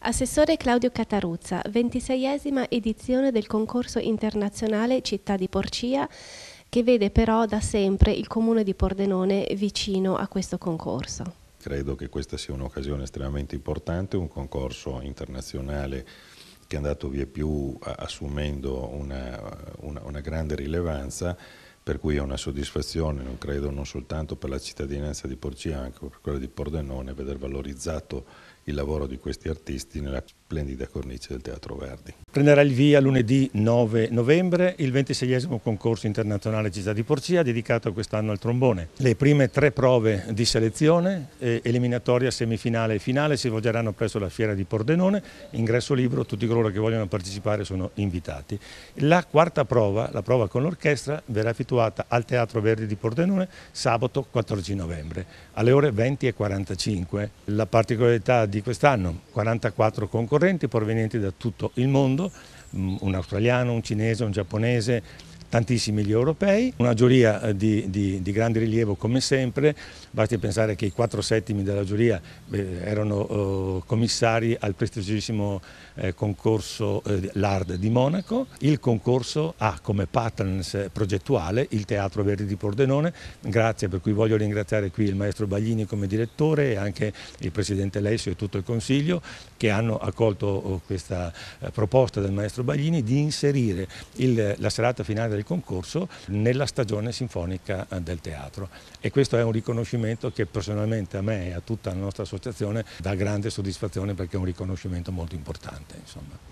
Assessore Claudio Cataruzza, 26esima edizione del concorso internazionale Città di Porcia, che vede però da sempre il comune di Pordenone vicino a questo concorso. Credo che questa sia un'occasione estremamente importante, un concorso internazionale che è andato via più assumendo una, una, una grande rilevanza per cui è una soddisfazione, non credo, non soltanto per la cittadinanza di Porcia, anche per quella di Pordenone, veder valorizzato il lavoro di questi artisti nella splendida cornice del Teatro Verdi. Prenderà il via lunedì 9 novembre il 26 concorso internazionale Città di Porcia dedicato quest'anno al trombone. Le prime tre prove di selezione, eh, eliminatoria, semifinale e finale, si svolgeranno presso la Fiera di Pordenone, ingresso libero, tutti coloro che vogliono partecipare sono invitati. La quarta prova, la prova con l'orchestra, verrà effettuata al Teatro Verdi di Pordenone sabato 14 novembre alle ore 20.45. La particolarità di quest'anno, 44 concorsi concorrenti provenienti da tutto il mondo, mm, un australiano, un cinese, un giapponese, tantissimi gli europei, una giuria eh, di, di, di grande rilievo come sempre, basti pensare che i quattro settimi della giuria eh, erano eh, commissari al prestigiosissimo eh, concorso eh, L'Ard di Monaco, il concorso ha come patterns eh, progettuale il Teatro Verdi di Pordenone, grazie per cui voglio ringraziare qui il maestro Baglini come direttore e anche il presidente Lessio e tutto il consiglio che hanno accolto oh, questa proposta del maestro Baglini di inserire il, la serata finale del concorso nella stagione sinfonica eh, del teatro e questo è un riconoscimento che personalmente a me e a tutta la nostra associazione dà grande soddisfazione perché è un riconoscimento molto importante. Insomma.